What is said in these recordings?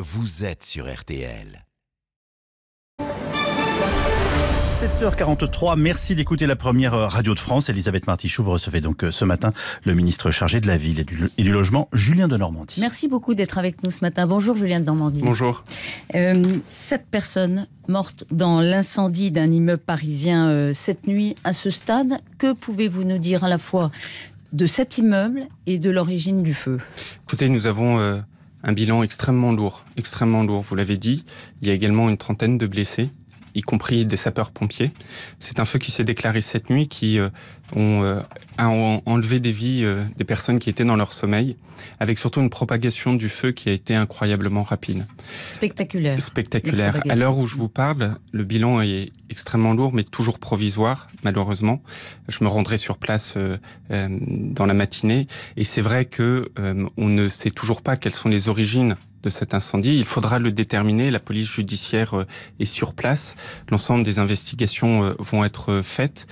Vous êtes sur RTL. 7h43, merci d'écouter la première euh, radio de France. Elisabeth Martichoux, vous recevez donc euh, ce matin le ministre chargé de la ville et du, logement, Julien de Normandie. Merci beaucoup d'être avec nous ce matin. Bonjour Julien de Normandie. Bonjour. Euh, cette personne morte dans l'incendie d'un immeuble parisien euh, cette nuit à ce stade, que pouvez-vous nous dire à la fois de cet immeuble et de l'origine du feu Écoutez, nous avons... Un bilan extrêmement lourd, extrêmement lourd, vous l'avez dit. Il y a également une trentaine de blessés y compris des sapeurs-pompiers. C'est un feu qui s'est déclaré cette nuit, qui euh, ont, euh, a enlevé des vies euh, des personnes qui étaient dans leur sommeil, avec surtout une propagation du feu qui a été incroyablement rapide. Spectaculaire. Spectaculaire. À l'heure où je vous parle, le bilan est extrêmement lourd, mais toujours provisoire, malheureusement. Je me rendrai sur place dans la matinée, et c'est vrai que on ne sait toujours pas quelles sont les origines de cet incendie. Il faudra le déterminer. La police judiciaire euh, est sur place. L'ensemble des investigations euh, vont être euh, faites.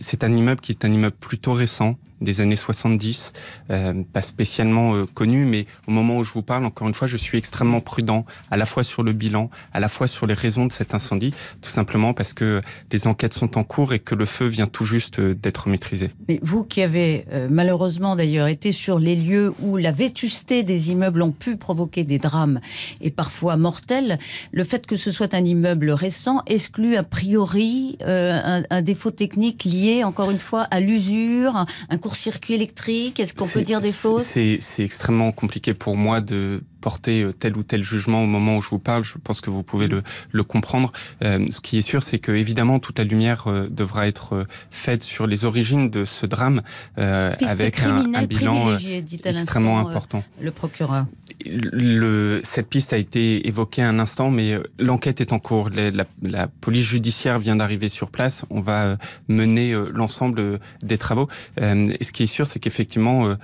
C'est un immeuble qui est un immeuble plutôt récent des années 70, euh, pas spécialement euh, connu, mais au moment où je vous parle, encore une fois, je suis extrêmement prudent, à la fois sur le bilan, à la fois sur les raisons de cet incendie, tout simplement parce que des enquêtes sont en cours et que le feu vient tout juste euh, d'être maîtrisé. Mais vous qui avez malheureusement d'ailleurs été sur les lieux où la vétusté des immeubles ont pu provoquer des drames et parfois mortels, le fait que ce soit un immeuble récent exclut a priori un, un, défaut technique lié encore une fois à l'usure, un circuit électrique Est-ce qu'on peut dire des choses C'est extrêmement compliqué pour moi de porter euh, tel ou tel jugement au moment où je vous parle. Je pense que vous pouvez le, comprendre. Euh, ce qui est sûr, c'est que évidemment toute la lumière euh, devra être faite sur les origines de ce drame, avec un, bilan extrêmement important. le procureur le, cette piste a été évoquée un instant, mais euh, l'enquête est en cours. La, la, la police judiciaire vient d'arriver sur place. On va euh, mener euh, l'ensemble des travaux. et ce qui est sûr, c'est qu'effectivement,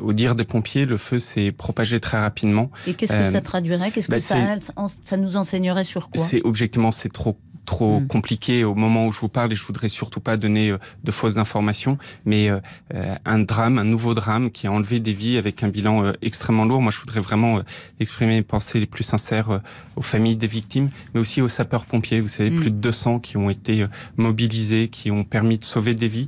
au dire des pompiers, le feu s'est propagé très rapidement. Et qu'est-ce que ça traduirait Qu'est-ce que bah, ça, ça nous enseignerait sur quoi C'est objectivement, c'est trop trop mm. compliqué au moment où je vous parle et je voudrais surtout pas donner euh, de fausses informations, mais euh, euh, un drame, un nouveau drame qui a enlevé des vies avec un bilan extrêmement lourd. Moi, je voudrais vraiment exprimer mes pensées les plus sincères aux familles des victimes, mais aussi aux sapeurs-pompiers. Vous savez, mm. plus de 200 qui ont été mobilisés, qui ont permis de sauver des vies.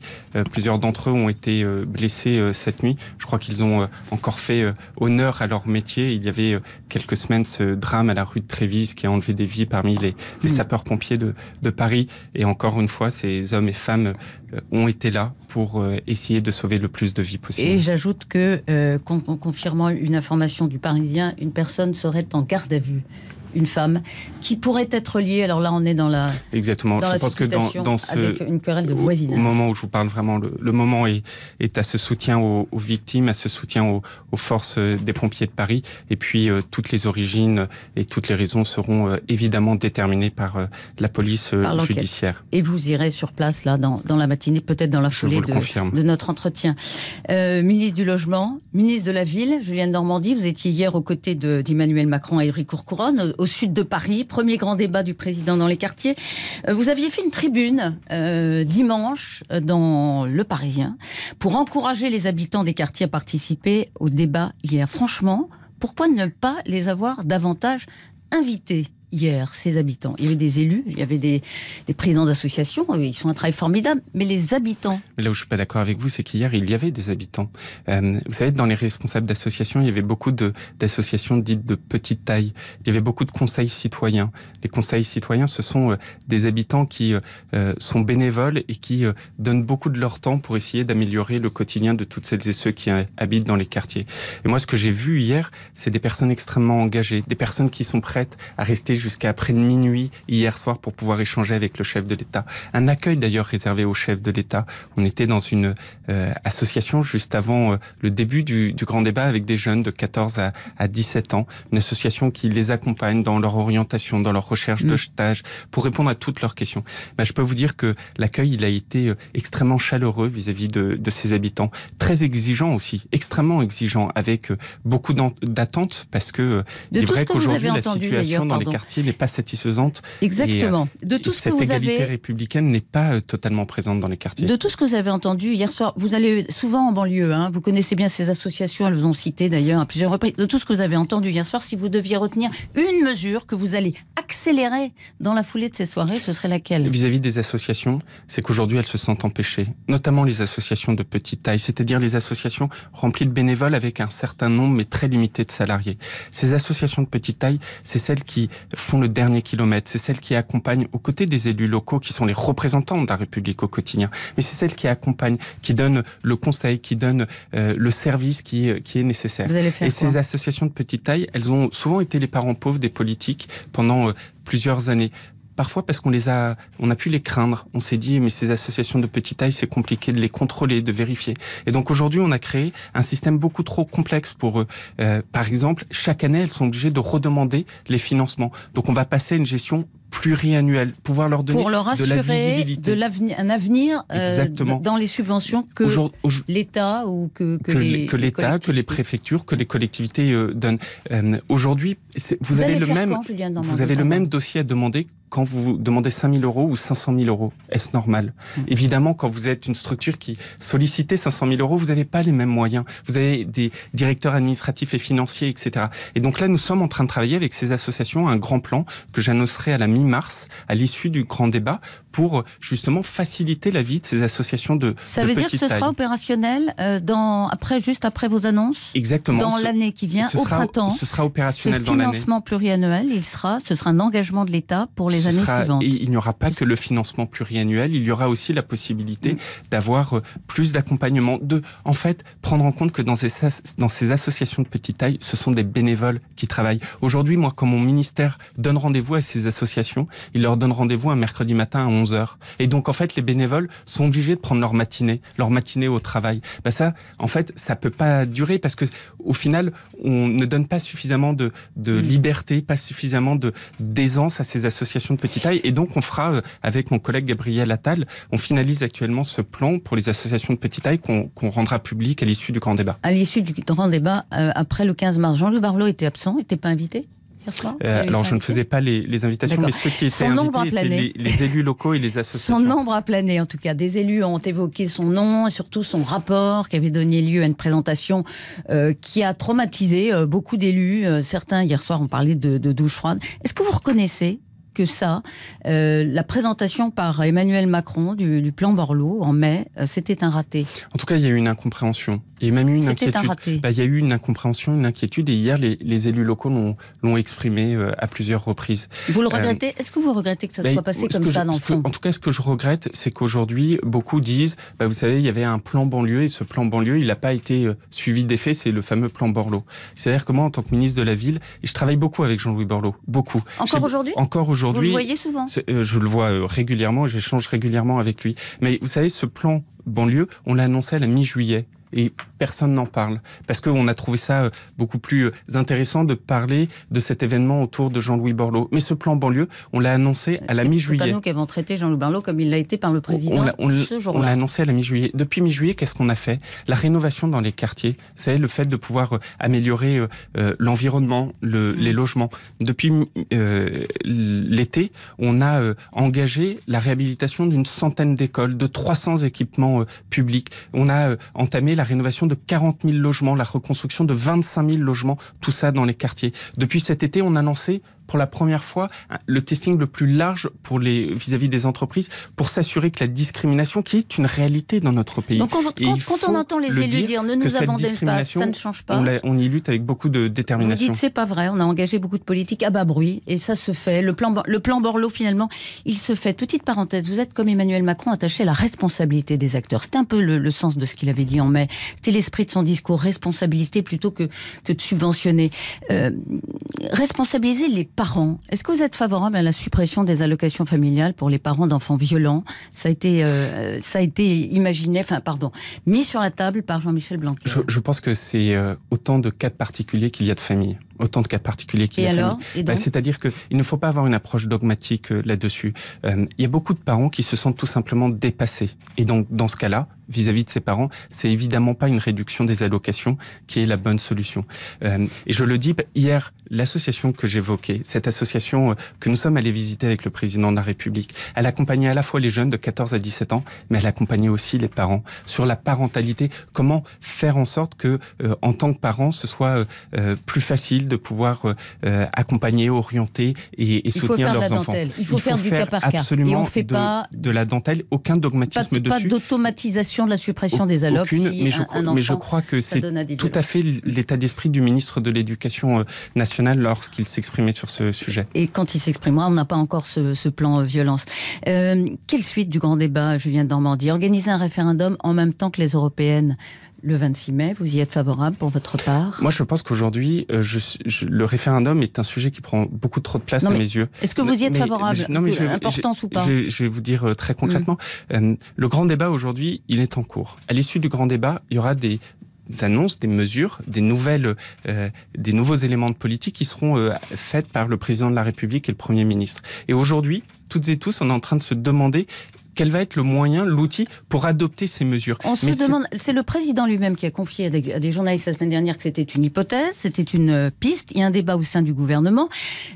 plusieurs d'entre eux ont été blessés cette nuit. Je crois qu'ils ont encore fait honneur à leur métier. Il y avait quelques semaines ce drame à la rue de Trévise qui a enlevé des vies parmi les, les mm. sapeurs-pompiers de, de, Paris. Et encore une fois, ces hommes et femmes euh, ont été là pour euh, essayer de sauver le plus de vies possible. Et j'ajoute que, en euh, confirmant une information du Parisien, une personne serait en garde à vue une femme, qui pourrait être liée. Alors là, on est dans la. Exactement. je pense que dans, ce. une querelle de voisinage. Au moment où je vous parle vraiment, le, moment est, est, à ce soutien aux, victimes, à ce soutien aux, forces euh, des pompiers de Paris. Et puis, euh, toutes les origines et toutes les raisons seront euh, évidemment déterminées par la police judiciaire. Et vous irez sur place, là, dans, la matinée, peut-être dans la foulée de, notre entretien. ministre du Logement, ministre de la Ville, Julien Normandie, vous étiez hier aux côtés d'Emmanuel Macron et Éric Courcouronne au sud de Paris. Premier grand débat du président dans les quartiers. Euh, vous aviez fait une tribune euh, dimanche euh, dans Le Parisien pour encourager les habitants des quartiers à participer au débat hier. Franchement, pourquoi ne pas les avoir davantage invités hier ces habitants. Il y avait des élus, il y avait des, présidents d'associations, euh, ils font un travail formidable, mais les habitants. Mais là où je ne suis pas d'accord avec vous, c'est qu'hier, il y avait des habitants. Euh, vous savez, dans les responsables d'associations, il y avait beaucoup d'associations dites de petite taille. Il y avait beaucoup de conseils citoyens. Les conseils citoyens, ce sont euh, des habitants qui sont bénévoles et qui donnent beaucoup de leur temps pour essayer d'améliorer le quotidien de toutes celles et ceux qui habitent dans les quartiers. Et moi, ce que j'ai vu hier, c'est des personnes extrêmement engagées, des personnes qui sont prêtes à rester jusqu'à après minuit hier soir pour pouvoir échanger avec le chef de l'État. Un accueil d'ailleurs réservé au chef de l'État. On était dans une euh, association juste avant euh, le début du, grand débat avec des jeunes de 14 à, 17 ans, une association qui les accompagne dans leur orientation, dans leur recherche de mm. stage, pour répondre à toutes leurs questions. Bah, je peux vous dire que l'accueil, il a été euh, extrêmement chaleureux vis-à-vis de, ses habitants, très exigeant aussi, extrêmement exigeant, avec beaucoup d'attentes, parce que il est vrai qu'aujourd'hui, la situation dans les quartiers n'est pas satisfaisante. Exactement. Euh, de tout cette égalité républicaine n'est pas euh, totalement présente dans les quartiers. De tout ce que vous avez entendu hier soir, vous allez souvent en banlieue, hein, vous connaissez bien ces associations, elles vous ont cité d'ailleurs à plusieurs reprises. De tout ce que vous avez entendu hier soir, si vous deviez retenir une mesure que vous allez accélérer dans la foulée de ces soirées, ce serait laquelle Vis-à-vis -vis des associations, c'est qu'aujourd'hui elles se sentent empêchées, notamment les associations de petite taille, c'est-à-dire les associations remplies de bénévoles avec un certain nombre mais très limité de salariés. Ces associations de petite taille, c'est celles qui font le dernier kilomètre, c'est celles qui accompagnent aux côtés des élus locaux qui sont les représentants de la République au quotidien, mais c'est celles qui accompagnent, qui donnent le conseil, qui donnent euh, le service qui, euh, qui est nécessaire. Et ces associations de petite taille, elles ont souvent été les parents pauvres des politiques pendant euh, plusieurs années parfois parce qu'on les a, on a pu les craindre. On s'est dit, mais ces associations de petite taille, c'est compliqué de les contrôler, de vérifier. Et donc aujourd'hui, on a créé un système beaucoup trop complexe pour eux. Euh, par exemple, chaque année, elles sont obligées de redemander les financements. Donc on va passer à une gestion pluriannuel, pouvoir leur donner pour leur assurer de la De un avenir euh, dans les subventions que l'État ou que, que, l'État, que, les préfectures, que les collectivités euh, donnent. Euh, aujourd'hui, vous, avez, le même, vous avez le même dossier à demander quand vous demandez 5 000 euros ou 500 000 euros. Est-ce normal hum. Évidemment, quand vous êtes une structure qui sollicitait 500 000 euros, vous n'avez pas les mêmes moyens. Vous avez des directeurs administratifs et financiers, etc. Et donc là, nous sommes en train de travailler avec ces associations un grand plan que j'annoncerai à la mars à l'issue du grand débat, pour justement faciliter la vie de ces associations de Ça veut dire que ce sera opérationnel euh, dans, après, juste après vos annonces Exactement. Dans l'année qui vient, au printemps. Ce sera opérationnel ce dans l'année. financement pluriannuel, il sera, ce sera un engagement de l'État pour les années suivantes. Il n'y aura pas que le financement pluriannuel, il y aura aussi la possibilité mm. d'avoir euh, plus d'accompagnement, de, en fait, prendre en compte que dans ces, dans ces associations de petite taille, ce sont des bénévoles qui travaillent. Aujourd'hui, moi, quand mon ministère donne rendez-vous à ces associations, il leur donne rendez-vous un mercredi matin à 11h. Et donc, en fait, les bénévoles sont obligés de prendre leur matinée, leur matinée au travail. Ben ça, en fait, ça peut pas durer parce que, au final, on ne donne pas suffisamment de, mmh. liberté, pas suffisamment de d'aisance à ces associations de petite taille. Et donc, on fera euh, avec mon collègue Gabriel Attal, on finalise actuellement ce plan pour les associations de petite taille qu'on rendra public à l'issue du grand débat. À l'issue du grand débat, euh, après le 15 mars, Jean-Louis Barlot était absent, n'était pas invité euh, alors, je ne faisais pas les, invitations, mais ceux qui étaient invités étaient les, élus locaux et les associations. Son nombre a plané, en tout cas. Des élus ont évoqué son nom et surtout son rapport qui avait donné lieu à une présentation euh, qui a traumatisé euh, beaucoup d'élus. certains, hier soir, ont parlé de douche froide. Est-ce que vous reconnaissez que ça. Euh, la présentation par Emmanuel Macron du, plan Borloo en mai, euh, c'était un raté. En tout cas, il y a eu une incompréhension. Et même une inquiétude. Un raté. Bah, il y a eu une incompréhension, une inquiétude. Et hier, les, élus locaux l'ont exprimé euh, à plusieurs reprises. Vous le regrettez Est-ce que vous regrettez que ça bah, soit passé comme ça, dans le fond En tout cas, ce que je regrette, c'est qu'aujourd'hui, beaucoup disent bah, vous savez, il y avait un plan banlieue et ce plan banlieue, il n'a pas été suivi d'effet. C'est le fameux plan Borloo. C'est-à-dire que moi, en tant que ministre de la Ville, et je travaille beaucoup avec Jean-Louis Borloo. Beaucoup. Encore aujourd'hui Encore aujourd'hui vous le voyez souvent euh, Je le vois euh, régulièrement, j'échange régulièrement avec lui. Mais vous savez, ce plan banlieue, on l'annonçait la mi-juillet et personne n'en parle. Parce qu'on a trouvé ça euh, beaucoup plus euh, intéressant de parler de cet événement autour de Jean-Louis Borloo. Mais ce plan banlieue, on l'a annoncé à la mi-juillet. C'est pas nous qui avons traité Jean-Louis Borloo comme il l'a été par le président on, ce jour-là. On l'a annoncé à la mi-juillet. Depuis mi-juillet, qu'est-ce qu'on a fait La rénovation dans les quartiers, c'est le fait de pouvoir euh, améliorer l'environnement, mm. les logements. Depuis l'été, on a engagé la réhabilitation d'une centaine d'écoles, de 300 équipements publics. On a entamé la la rénovation de 40 000 logements, la reconstruction de 25 000 logements, tout ça dans les quartiers. Depuis cet été, on a lancé pour la première fois le testing le plus large pour les vis-à-vis des entreprises pour s'assurer que la discrimination qui est une réalité dans notre pays. Donc on, quand, on entend les élus dire, ne nous abandonne pas, ça ne change pas. On, y lutte avec beaucoup de détermination. Vous dites c'est pas vrai, on a engagé beaucoup de politiques à ah bas bruit et ça se fait. Le plan, le plan Borloo finalement, il se fait. Petite parenthèse, vous êtes comme Emmanuel Macron attaché à la responsabilité des acteurs. C'était un peu le, sens de ce qu'il avait dit en mai. C'était l'esprit de son discours, responsabilité plutôt que, que de subventionner. Euh, responsabiliser les parents, est-ce que vous êtes favorable à la suppression des allocations familiales pour les parents d'enfants violents Ça a été, euh, ça a été imaginé, enfin pardon, mis sur la table par Jean-Michel Blanquer. je, pense que c'est euh, autant de cas particuliers qu'il y a de familles autant de cas particuliers qu'il y a. Ben, c'est-à-dire qu'il ne faut pas avoir une approche dogmatique euh, là-dessus. Euh, il y a beaucoup de parents qui se sentent tout simplement dépassés. Et donc, dans ce cas-là, vis-à-vis de ses parents, c'est évidemment pas une réduction des allocations qui est la bonne solution. Euh, et je le dis, hier, l'association que j'évoquais, cette association que nous sommes allés visiter avec le président de la République, elle accompagnait à la fois les jeunes de 14 à 17 ans, mais elle accompagnait aussi les parents sur la parentalité. Comment faire en sorte que, en tant que parent, ce soit plus facile de pouvoir euh, euh, accompagner, orienter et, soutenir leurs enfants. Il faut, faire, du cas par cas. Il et on fait pas de la dentelle, aucun dogmatisme dessus. Pas d'automatisation de la suppression des allocs. mais, je, crois que c'est tout à fait l'état d'esprit du ministre de l'Éducation euh, nationale lorsqu'il s'exprimait sur ce sujet. Et quand il s'exprimera, on n'a pas encore ce, plan violence. quelle suite du grand débat, Julien Dormandy Organiser un référendum en même temps que les européennes le 26 mai. Vous y êtes favorable pour votre part Moi, je pense qu'aujourd'hui, euh, le référendum est un sujet qui prend beaucoup trop de place à mes yeux. Est-ce que vous y êtes favorable mais, je, Importance ou pas je, vais vous dire euh, très mm. concrètement. Euh, le grand débat aujourd'hui, il est en cours. À l'issue du grand débat, il y aura des annonces, des mesures, des nouvelles, des nouveaux éléments de politique qui seront faites faits par le président de la République et le Premier ministre. Et aujourd'hui, toutes et tous, on est en train de se demander quel va être le moyen, l'outil pour adopter ces mesures On se demande, c'est le président lui-même qui a confié à des, journalistes la semaine dernière que c'était une hypothèse, c'était une euh, piste, il y a un débat au sein du gouvernement.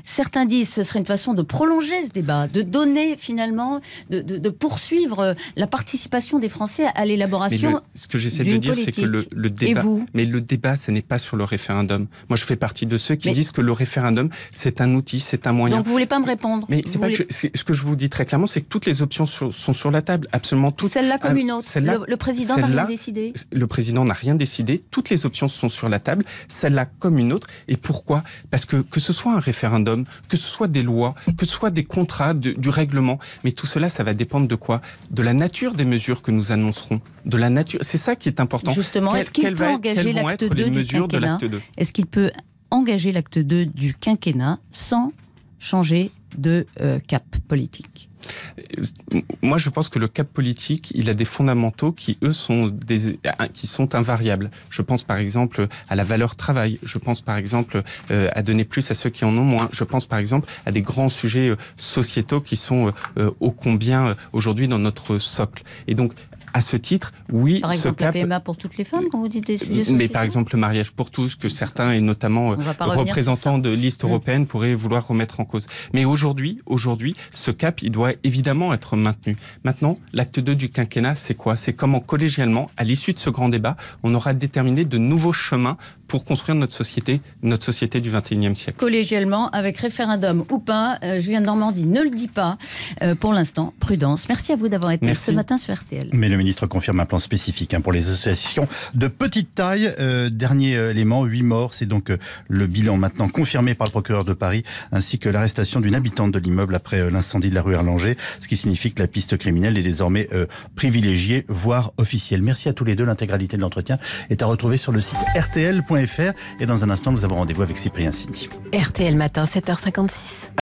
Certains disent que ce serait une façon de prolonger ce débat, de donner finalement, de, poursuivre euh, la participation des Français à l'élaboration. Ce que j'essaie de dire, c'est que le, débat. Mais le débat, ce n'est pas sur le référendum. Moi, je fais partie de ceux qui disent que le référendum, c'est un outil, c'est un moyen. Donc vous voulez pas me répondre Mais ce que je vous dis très clairement, c'est que toutes les options sont sur la table, absolument toutes. Celle-là comme euh, une autre. Le, président n'a rien décidé. Le président n'a rien décidé. Toutes les options sont sur la table. Celle-là comme une autre. Et pourquoi Parce que que ce soit un référendum, que ce soit des lois, que ce soit des contrats, du règlement, mais tout cela, ça va dépendre de quoi De la nature des mesures que nous annoncerons. De la nature. C'est ça qui est important. Justement, est-ce qu'il peut engager l'acte 2 du quinquennat Est-ce qu'il peut engager l'acte 2 du quinquennat sans changer de euh, cap politique euh, moi, je pense que le cap politique, il a des fondamentaux qui, eux, sont, des, qui sont invariables. Je pense, par exemple, à la valeur travail. Je pense, par exemple, euh, à donner plus à ceux qui en ont moins. Je pense, par exemple, à des grands sujets euh, sociétaux qui sont ô combien aujourd'hui dans notre socle. Et donc, à ce titre, oui, par exemple, ce PMA pour toutes les femmes, quand vous dites des sujets sociaux. Mais par exemple, le mariage pour tous, que certains, et notamment euh, représentants de liste mmh. européenne, pourraient vouloir remettre en cause. Mais aujourd'hui, aujourd'hui, ce cap, il doit évidemment être maintenu. Maintenant, l'acte 2 du quinquennat, c'est quoi C'est comment collégialement, à l'issue de ce grand débat, on aura déterminé de nouveaux chemins pour construire notre société, notre société du 21e siècle. Collégialement, avec référendum ou pas, euh, Julien Julien Normandie ne le dit pas. Euh, pour l'instant, prudence. Merci à vous d'avoir été ce matin sur RTL. Mais le ministre confirme un plan spécifique hein, pour les associations de petite taille. Euh, dernier élément, 8 morts. C'est donc le bilan maintenant confirmé par le procureur de Paris, ainsi que l'arrestation d'une habitante de l'immeuble après l'incendie de la rue Erlanger, ce qui signifie que la piste criminelle est désormais privilégiée, voire officielle. Merci à tous les deux. L'intégralité de l'entretien est à retrouver sur le site RTL.fr. Et dans un instant, nous avons rendez-vous avec Cyprien City. RTL Matin, 7h56.